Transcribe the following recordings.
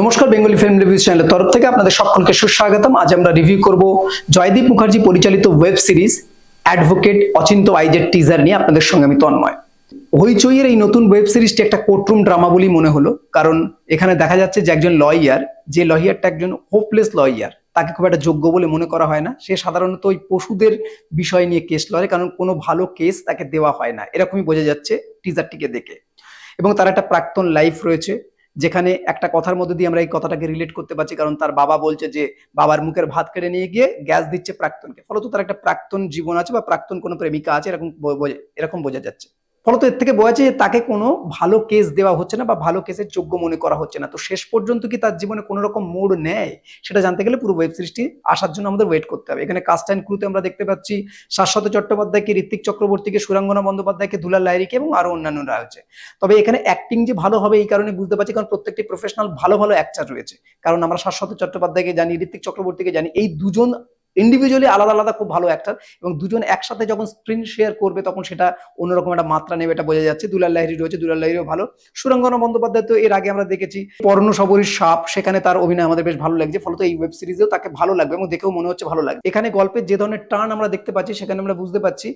নমস্কার Bengali film review চ্যানেলের তরফ থেকে আপনাদের সকলকে সুস্বাগতম আজ আমরা রিভিউ করব জয়দীপ মুখার্জি পরিচালিত ওয়েব সিরিজ অ্যাডভোকেট অচিন্ত আইজের টিজার নিয়ে আপনাদের সঙ্গে আমি তন্ময় হইচইয়ের এই নতুন ওয়েব সিরিজটি একটা কোর্টরুম ড্রামা বলেই মনে হলো কারণ এখানে দেখা যাচ্ছে যে একজন লয়ার যে লয়ারটা একজন হোপলেস লয়ার তাকে খুব একটা যোগ্য বলে মনে করা হয় না সে সাধারণত ওই পশুদের বিষয় নিয়ে কেস লড়ে কারণ কোনো ভালো কেস তাকে দেওয়া হয় না এরকমই বোঝা যাচ্ছে টিজারটিকে দেখে এবং তার একটা প্রাক্তন লাইফ রয়েছে যেখানে একটা কথার মধ্যে দিয়ে আমরা এই কথাটাকে রিলেট করতে পারছি কারণ তার বাবা বলছে যে বাবার মুখের ভাত কেড়ে নিয়ে গিয়ে গ্যাস দিচ্ছে প্রাক্তনকে ফলত তার একটা প্রাক্তন জীবন আছে বা প্রাক্তন কোনো প্রেমিকা আছে এরকম এরকম বোঝা যাচ্ছে ফলত এর থেকে বোঝা যায় তাকে কোনো ভালো কেস দেওয়া হচ্ছে না বা ভালো কেসের যোগ্য মনে করা হচ্ছে না তো শেষ পর্যন্ত কি তার জীবনে কোনো রকম মোড় নেয় সেটা জানতে গেলে পুরো ওয়েব সিরিজটি আসার জন্য আমাদের ওয়েট করতে হবে এখানে কাস্ট অ্যান্ড ক্রুতে আমরা দেখতে পাচ্ছি শাশ্বত চট্টোপাধ্যায়কে ঋত্বিক চক্রবর্তীকে সুরাঙ্গনা বন্দ্যোপাধ্যায়কে দুলাল লাইরিকে এবং আরও অন্যান্যরা আছে তবে এখানে অ্যাক্টিং যে ভালো হবে এই কারণে বুঝতে পারছি কারণ প্রত্যেকটি প্রফেশনাল ভালো ভালো অ্যাক্টার রয়েছে কারণ আমরা শাশ্বত চট্টোপাধ্যায়কে জানি ঋত্বিক চক্রবর্তীকে জানি এই দুজন ইন্ডিভিজুয়ালি আলাদা আলাদা খুব ভালো অ্যাক্টার এবং দুজন একসাথে যখন স্ক্রিন শেয়ার করবে তখন সেটা অন্যরকম একটা মাত্রা নেবে এটা বোঝা যাচ্ছে দুলাল লাহিরি রয়েছে দুলাল লাহিরিও ভালো সুরঙ্গনা বন্দ্যোপাধ্যায় তো এর আগে আমরা দেখেছি পর্ণ সবরীর সাপ সেখানে তার অভিনয় আমাদের বেশ ভালো লাগছে ফলত এই ওয়েব সিরিজেও তাকে ভালো লাগবে এবং দেখেও মনে হচ্ছে ভালো লাগবে এখানে গল্পের যে ধরনের টার্ন আমরা দেখতে পাচ্ছি সেখানে আমরা বুঝতে পাচ্ছি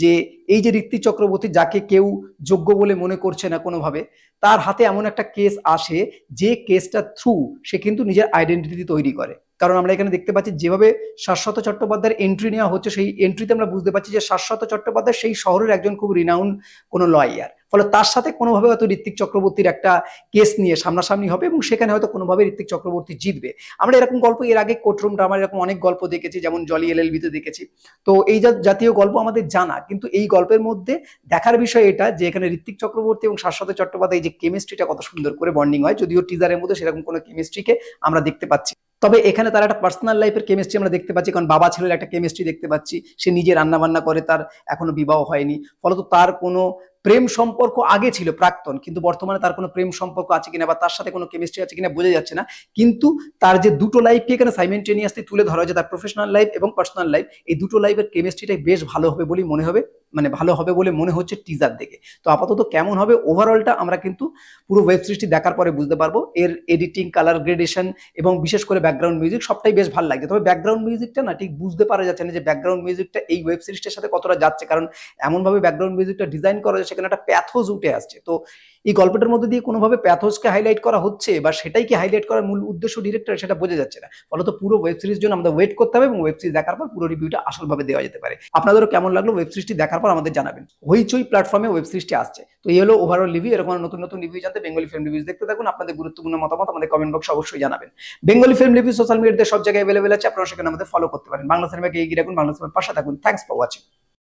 যে এই যে ঋত্বিক চক্রবর্তী যাকে কেউ যোগ্য বলে মনে করছে না কোনোভাবে তার হাতে এমন একটা কেস আসে যে কেসটা থ্রু সে কিন্তু নিজের আইডেন্টিটি তৈরি করে কারণ আমরা এখানে দেখতে পাচ্ছি যেভাবে শাশ্বত চট্টোপাধ্যায়ের এন্ট্রি নেওয়া হচ্ছে সেই এন্ট্রিতে আমরা বুঝতে পারছি যে শাশ্বত চট্টোপাধ্যায় সেই শহরের একজন খুব রিনাউন কোনো লয়ার ফলে তার সাথে কোনোভাবে হয়তো ঋত্বিক চক্রবর্তীর একটা কেস নিয়ে সামনাসামনি হবে এবং সেখানে হয়তো কোনোভাবে ঋত্বিক চক্রবর্তী জিতবে আমরা এরকম গল্প এর আগে কোর্টরুম ড্রামার এরকম অনেক গল্প দেখেছি যেমন জলি এল এলবিতে দেখেছি তো এই জাতীয় গল্প আমাদের জানা কিন্তু এই গল্পের মধ্যে দেখার বিষয় এটা যে এখানে ঋত্বিক চক্রবর্তী এবং শাশ্বত চট্টোপাধ্যায় যে কেমিস্ট্রিটা কত সুন্দর করে বন্ডিং হয় যদিও টিজারের মধ্যে সেরকম কোনো কেমিস্ট্রিকে আমরা দেখতে পাচ্ছি তবে এখানে তার একটা পার্সোনাল লাইফের কেমিস্ট্রি আমরা দেখতে পাচ্ছি কারণ বাবা ছেলের একটা কেমিস্ট্রি দেখতে পাচ্ছি সে নিজে রান্নাবান্না করে তার এখনো বিবাহ হয়নি ফলত তার কোনো প্রেম সম্পর্ক আগে ছিল প্রাক্তন কিন্তু বর্তমানে তার কোনো প্রেম সম্পর্ক আছে কিনা বা তার সাথে কোনো কেমিস্ট্রি আছে কিনা বোঝা যাচ্ছে না কিন্তু তার যে দুটো লাইফকে এখানে সাইমেন্টেনিয়াসলি তুলে ধরা হয়েছে তার প্রফেশনাল লাইফ এবং পার্সোনাল লাইফ এই দুটো লাইফের কেমিস্ট্রিটাই বেশ ভালো হবে বলেই মনে হবে মানে ভালো হবে বলে মনে হচ্ছে টিজার দেখে তো আপাতত কেমন হবে ওভারঅলটা আমরা কিন্তু পুরো ওয়েব সিরিজটি দেখার পরে বুঝতে পারবো এর এডিটিং কালার গ্রেডেশন এবং বিশেষ করে ব্যাকগ্রাউন্ড মিউজিক সবটাই বেশ ভালো লাগে তবে ব্যাকগ্রাউন্ড মিউজিকটা না ঠিক বুঝতে পারা যাচ্ছে না যে ব্যাকগ্রাউন্ড মিউজিকটা এই ওয়েব সিরিজটার সাথে কতটা যাচ্ছে কারণ এমনভাবে ব্যাকগ্রাউন্ড মিউজিকটা ডিজাইন করা যায় সেখানে একটা প্যাথোজ উঠে আসছে তো এই গল্পটার মধ্যে দিয়ে কোনোভাবে প্যাথোজকে হাইলাইট করা হচ্ছে বা সেটাই কি হাইলাইট করার মূল উদ্দেশ্য ডিরেক্টর সেটা বোঝা যাচ্ছে না ফলত পুরো ওয়েব সিরিজ জন্য আমাদের ওয়েট করতে হবে এবং ওয়েব সিরিজ দেখার পর পুরো রিভিউটা আসলভাবে দেওয়া যেতে পারে আপনাদেরও কেমন লাগলো ওয়েব সিরিজটি দেখার তারপর আমাদের জানাবেন হইচই প্ল্যাটফর্মে ওয়েব সিরিজটি আসছে তো এই হলো ওভারঅল রিভিউ এরকম নতুন নতুন রিভিউ জানতে বেঙ্গলি ফিল্ম রিভিউ দেখতে থাকুন আপনাদের গুরুত্বপূর্ণ মতামত আমাদের কমেন্ট বক্সে অবশ্যই জানাবেন বেঙ্গলি ফিল্ম রিভিউ সোশ্যাল মিডিয়াতে সব জায়গায় অ্যাভেলেবেল আছে আপনারা সেখানে আমাদের ফলো করতে পারেন বাংলা সিনেমাকে এগিয়ে রাখুন বাংলা সিনেমার পাশে থাকুন থ্যাংকস ফর ওয়াচিং